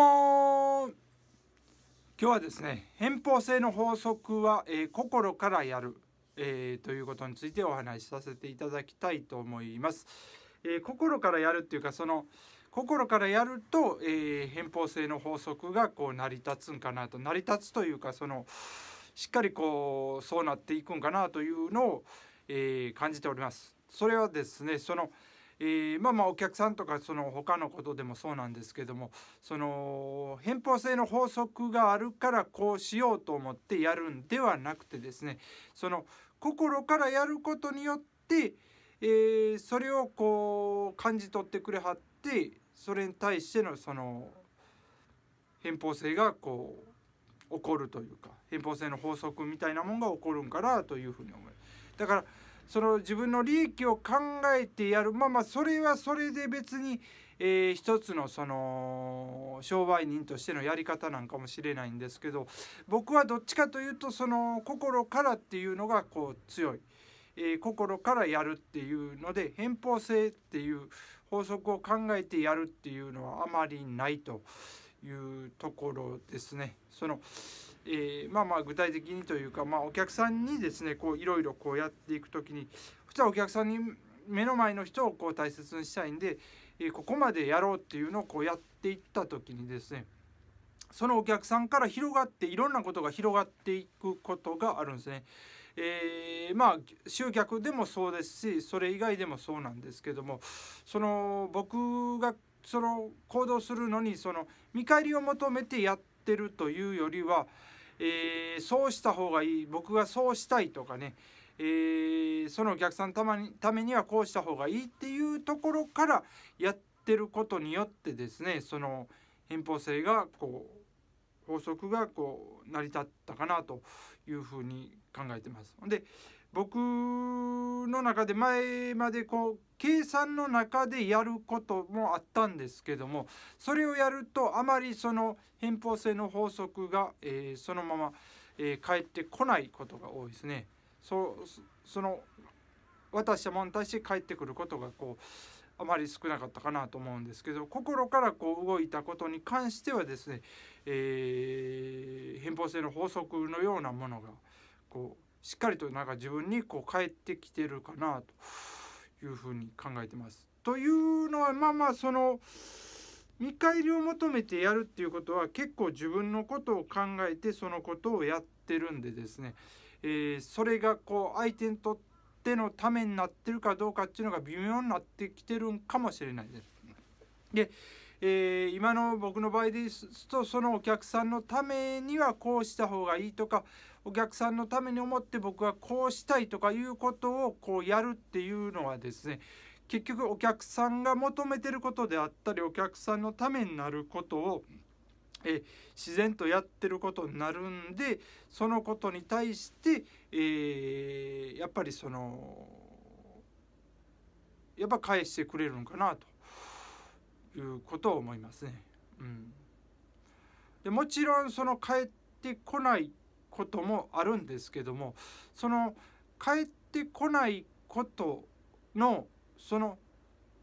今日はですね偏方性の法則は、えー、心からやる、えー、ということについてお話しさせていただきたいと思います。えー、心からやるっていうかその心からやると、え偏方性の法則がこう成り立つんかなと成り立つというかそのしっかりこうそうなっていくんかなというのを、え感じております。それはですねその、えー、まあまあお客さんとかその他のことでもそうなんですけどもその偏方性の法則があるからこうしようと思ってやるんではなくてですねその心からやることによって、えー、それをこう感じ取ってくれはってそれに対してのその偏方性がこう起こるというか偏方性の法則みたいなもんが起こるんかなというふうに思います。だからその自分の利益を考えてやるまあまあそれはそれで別に、えー、一つのその商売人としてのやり方なんかもしれないんですけど僕はどっちかというとその心からっていうのがこう強い、えー、心からやるっていうので偏方性っていう法則を考えてやるっていうのはあまりないというところですね。そのえー、まあまあ具体的にというか、まあ、お客さんにですねこういろいろこうやっていく時に普通はお客さんに目の前の人をこう大切にしたいんで、えー、ここまでやろうっていうのをこうやっていった時にですねそのお客さんから広がっていろんなことが広がっていくことがあるんですね。えー、まあ集客でもそうですしそれ以外でもそうなんですけどもその僕がその行動するのにその見返りを求めてやってるというよりはえー、そうした方がいい僕がそうしたいとかね、えー、そのお客さんたまにためにはこうした方がいいっていうところからやってることによってですねその偏方性がこう法則がこう成り立ったかなというふうに考えてます。で僕の中で前までこう計算の中でやることもあったんですけどもそれをやるとあまりその偏方性の法則が、えー、そのまま、えー、返ってこないことが多いですね。そその渡したものに対して返ってくることがこうあまり少なかったかなと思うんですけど心からこう動いたことに関してはですね、えー、偏方性の法則のようなものがこうしっかりとなんか自分にこう返ってきてるかなというふうに考えてます。というのはまあまあその見返りを求めてやるっていうことは結構自分のことを考えてそのことをやってるんでですね、えー、それがこう相手にとってってのためになってるかどうかっていうのが微妙になってきてるんかもしれないです。で、えー、今の僕の場合ですとそのお客さんのためにはこうした方がいいとかお客さんのために思って僕はこうしたいとかいうことをこうやるっていうのはですね結局お客さんが求めてることであったりお客さんのためになることをえ自然とやってることになるんでそのことに対して、えー、やっぱりそのやっぱ返してくれるのかなということを思いますね。うん、でもちろんその帰ってこないこともあるんですけどもその帰ってこないことのその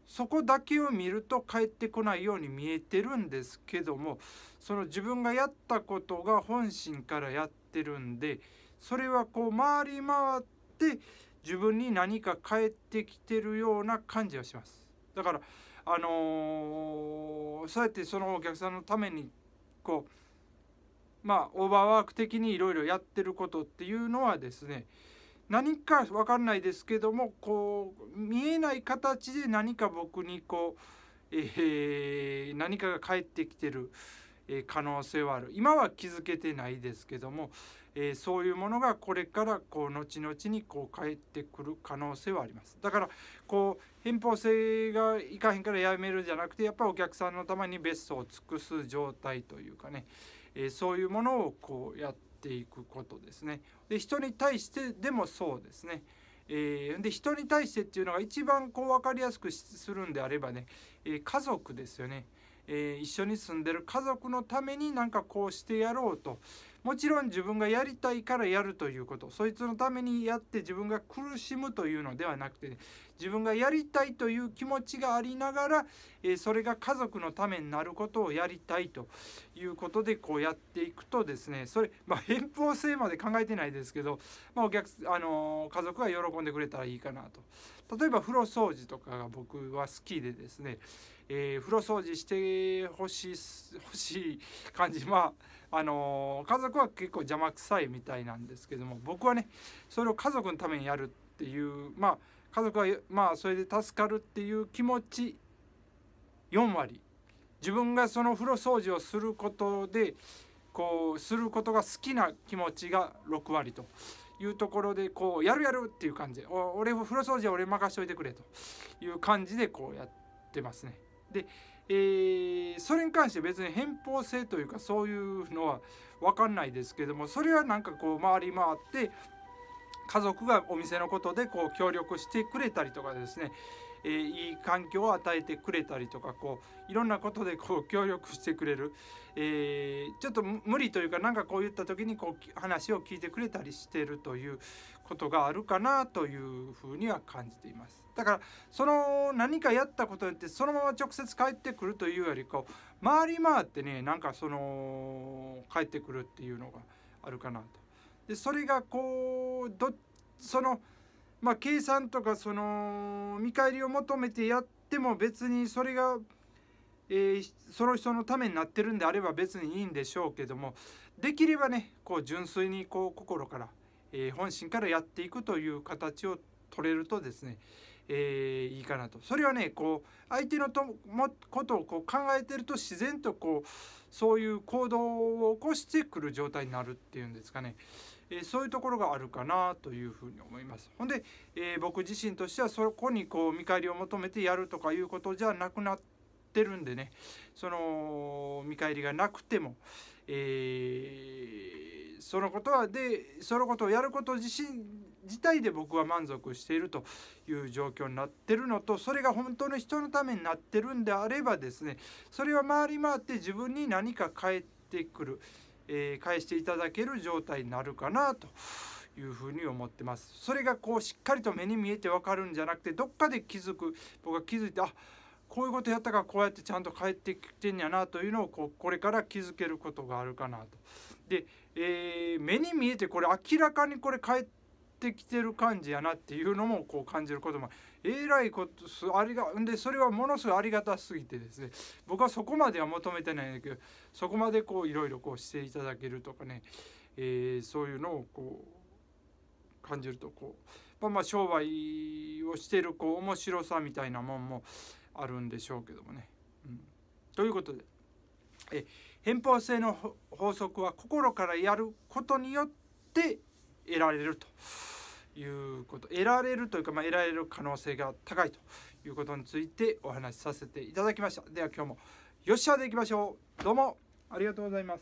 そこだけを見ると返ってこないように見えてるんですけどもその自分がやったことが本心からやってるんでそれはこう回り回って自分に何か返ってきてるような感じがします。だからあのー、そうやってそのお客さんのためにこうまあオーバーワーク的にいろいろやってることっていうのはですね何か分かんないですけどもこう見えない形で何か僕にこう、えー、何かが返ってきてる、え可能性はある今は気づけてないですけども、えー、そういうものがこれからこう後々にこう返ってくる可能性はありますだからこう返方性がいかへんからやめるじゃなくてやっぱりお客さんのためにベストを尽くす状態というかね、えそういうものをこうやってていくことですね。で人に対してでもそうですね。えー、で人に対してっていうのが一番こう分かりやすくするんであればね、えー、家族ですよね、えー、一緒に住んでる家族のためになんかこうしてやろうともちろん自分がやりたいからやるということそいつのためにやって自分が苦しむというのではなくて、ね、自分がやりたいという気持ちがありながら、えそれが家族のためになることをやりたいということでこうやっていくとですねそれ、まあ、偏方性まで考えてないですけど、まあ、お客あの家族が喜んでくれたらいいかなと。例えば風呂掃除とかが僕は好きでですね、えー、風呂掃除してほしいしい感じまああのー、家族は結構邪魔くさいみたいなんですけども僕はねそれを家族のためにやるっていうまあ家族はまあそれで助かるっていう気持ち4割自分がその風呂掃除をすることでこうすることが好きな気持ちが6割というところでこうやるやるっていう感じで俺風呂掃除は俺任しといてくれという感じでこうやってますね。で、えー、それに関して別に偏方性というかそういうのは分かんないですけどもそれはなんかこう回り回って家族がお店のことでこう協力してくれたりとかですね、えー、いい環境を与えてくれたりとかこういろんなことでこう協力してくれる、えー、ちょっと無理というかなんかこう言った時にこう話を聞いてくれたりしてるということがあるかなというふうには感じています。だからその何かやったことによってそのまま直接帰ってくるというよりこう回り回ってねなんかその帰ってくるっていうのがあるかなと。でそれがこうどそのまあ、計算とかその見返りを求めてやっても別にそれが、えー、その人のためになってるんであれば別にいいんでしょうけどもできればねこう純粋にこう心から、えー、本心からやっていくという形を取れるとですね、えー、いいかなとそれはねこう相手のともことをこう考えてると自然とこうそういう行動を起こしてくる状態になるっていうんですかね、えー、そういうところがあるかなというふうに思います。ほんで、えー、僕自身としてはそこにこう見返りを求めてやるとかいうことじゃなくなってるんでねその見返りがなくても、えー、そのことはでそのことをやること自身自体で僕は満足しているという状況になってるのとそれが本当の人のためになってるんであればですねそれは回り回って自分に何か返ってくる、えー、返していただける状態になるかなと。いうふに思ってますそれがこうしっかりと目に見えてわかるんじゃなくてどっかで気づく僕は気づいてあこういうことやったからこうやってちゃんと返ってきてんやなというのをこうこれから気づけることがあるかなと。で、えー、目に見えてこれ明らかにこれ返ってってきてる感じやなっていうのもこう感じることもえらいことすありがんでそれはものすごいありがたすぎてですね僕はそこまでは求めてないんだけどそこまでこういろいろこうしていただけるとかね、えー、そういうのをこう感じるとこう、まあ、まあ商売をしてるこう面白さみたいなもんもあるんでしょうけどもね。うん、ということで。え偏方性の法則は心からやることによって得られるということ得られるというか、まあ、得られる可能性が高いということについてお話しさせていただきましたでは今日もよっしゃでいきましょうどうもありがとうございます